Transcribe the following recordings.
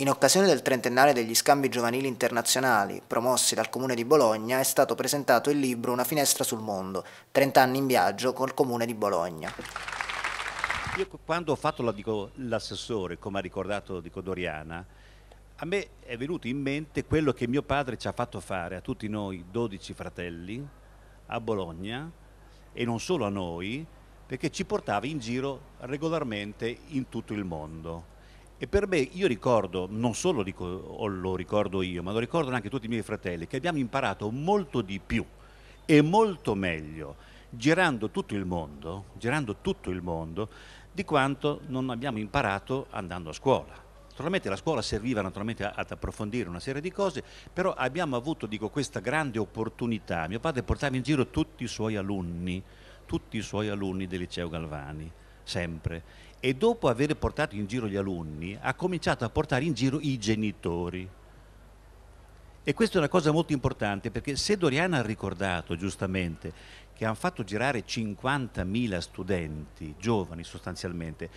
In occasione del trentennale degli scambi giovanili internazionali, promossi dal Comune di Bologna, è stato presentato il libro Una finestra sul mondo, 30 anni in viaggio col Comune di Bologna. Io quando ho fatto l'assessore, come ha ricordato Dico Doriana, a me è venuto in mente quello che mio padre ci ha fatto fare a tutti noi 12 fratelli a Bologna e non solo a noi, perché ci portava in giro regolarmente in tutto il mondo e per me, io ricordo, non solo dico, lo ricordo io, ma lo ricordano anche tutti i miei fratelli, che abbiamo imparato molto di più e molto meglio girando tutto il mondo, girando tutto il mondo, di quanto non abbiamo imparato andando a scuola. Naturalmente la scuola serviva naturalmente ad approfondire una serie di cose, però abbiamo avuto dico, questa grande opportunità. Mio padre portava in giro tutti i suoi alunni, tutti i suoi alunni del liceo Galvani, sempre e dopo aver portato in giro gli alunni ha cominciato a portare in giro i genitori. E questa è una cosa molto importante perché se Doriana ha ricordato giustamente che hanno fatto girare 50.000 studenti, giovani sostanzialmente,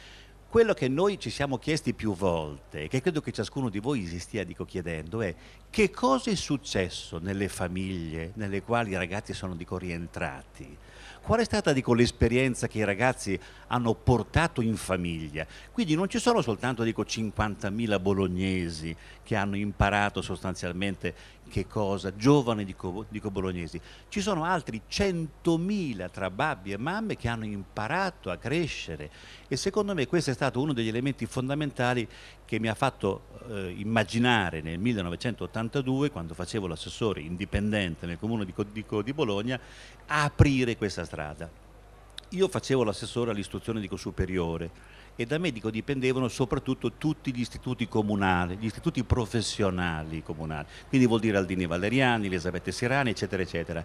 quello che noi ci siamo chiesti più volte, che credo che ciascuno di voi si stia dico, chiedendo, è che cosa è successo nelle famiglie nelle quali i ragazzi sono dico, rientrati? Qual è stata dico, l'esperienza che i ragazzi hanno portato in famiglia? Quindi non ci sono soltanto 50.000 bolognesi che hanno imparato sostanzialmente che cosa, giovani dico, dico bolognesi, ci sono altri 100.000 tra babbi e mamme che hanno imparato a crescere e secondo me questa è stato uno degli elementi fondamentali che mi ha fatto eh, immaginare nel 1982, quando facevo l'assessore indipendente nel comune di, di, di Bologna, aprire questa strada. Io facevo l'assessore all'istruzione dico, superiore e da medico dipendevano soprattutto tutti gli istituti comunali, gli istituti professionali comunali, quindi vuol dire Aldini Valeriani, Elisabetta Sirani, eccetera, eccetera.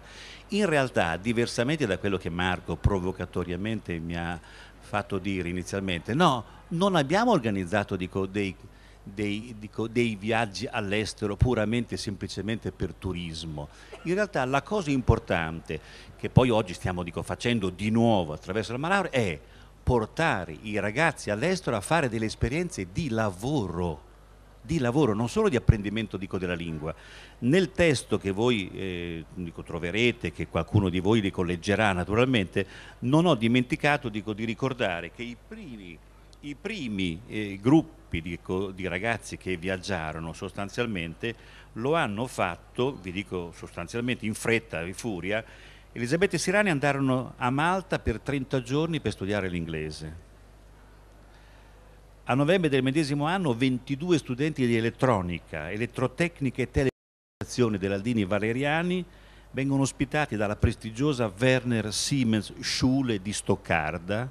In realtà, diversamente da quello che Marco provocatoriamente mi ha fatto dire inizialmente, no, non abbiamo organizzato dico, dei, dei, dico, dei, viaggi all'estero puramente e semplicemente per turismo. In realtà la cosa importante che poi oggi stiamo dico, facendo di nuovo attraverso la Malaura è portare i ragazzi all'estero a fare delle esperienze di lavoro di lavoro, non solo di apprendimento dico, della lingua. Nel testo che voi eh, dico, troverete, che qualcuno di voi dico, leggerà naturalmente, non ho dimenticato dico, di ricordare che i primi, i primi eh, gruppi di ragazzi che viaggiarono sostanzialmente lo hanno fatto, vi dico sostanzialmente in fretta in furia, Elisabetta e Sirani andarono a Malta per 30 giorni per studiare l'inglese a novembre del medesimo anno 22 studenti di elettronica, elettrotecnica e telecomunicazione dell'Aldini Valeriani vengono ospitati dalla prestigiosa Werner Siemens Schule di Stoccarda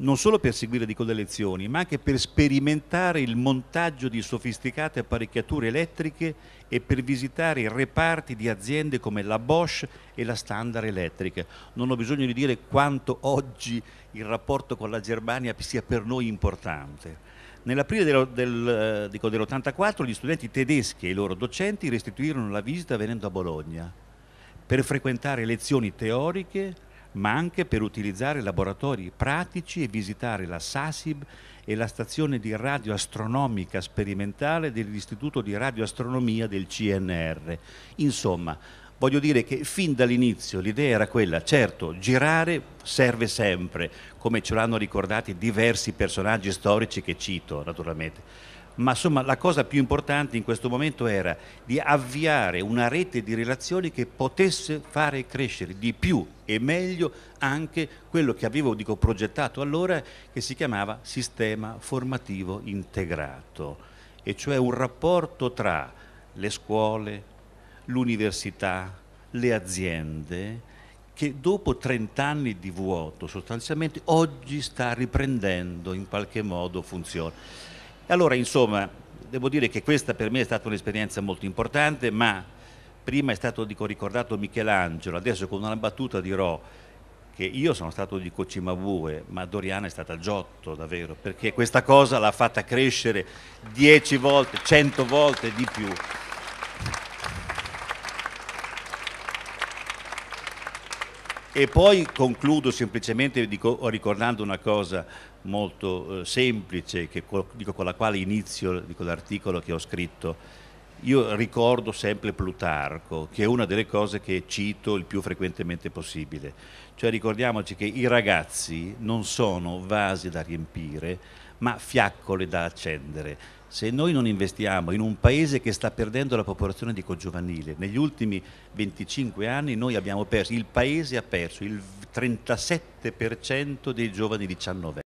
non solo per seguire dico, le lezioni, ma anche per sperimentare il montaggio di sofisticate apparecchiature elettriche e per visitare i reparti di aziende come la Bosch e la Standard Electric. Non ho bisogno di dire quanto oggi il rapporto con la Germania sia per noi importante. Nell'aprile dell'84 del, eh, gli studenti tedeschi e i loro docenti restituirono la visita venendo a Bologna per frequentare lezioni teoriche, ma anche per utilizzare laboratori pratici e visitare la SASIB e la stazione di radioastronomica sperimentale dell'Istituto di Radioastronomia del CNR. Insomma, voglio dire che fin dall'inizio l'idea era quella, certo, girare serve sempre, come ce l'hanno ricordati diversi personaggi storici che cito naturalmente ma insomma la cosa più importante in questo momento era di avviare una rete di relazioni che potesse fare crescere di più e meglio anche quello che avevo dico, progettato allora che si chiamava sistema formativo integrato, e cioè un rapporto tra le scuole, l'università, le aziende, che dopo 30 anni di vuoto sostanzialmente oggi sta riprendendo in qualche modo funzione. E allora, insomma, devo dire che questa per me è stata un'esperienza molto importante, ma prima è stato dico, ricordato Michelangelo, adesso con una battuta dirò che io sono stato di Cocimabue, ma Doriana è stata Giotto davvero, perché questa cosa l'ha fatta crescere dieci volte, cento volte di più. E poi concludo semplicemente dico, ricordando una cosa molto eh, semplice che, dico, con la quale inizio l'articolo che ho scritto. Io ricordo sempre Plutarco, che è una delle cose che cito il più frequentemente possibile. Cioè ricordiamoci che i ragazzi non sono vasi da riempire, ma fiaccole da accendere se noi non investiamo in un paese che sta perdendo la popolazione dico giovanile, negli ultimi 25 anni noi abbiamo perso, il paese ha perso il 37% dei giovani 19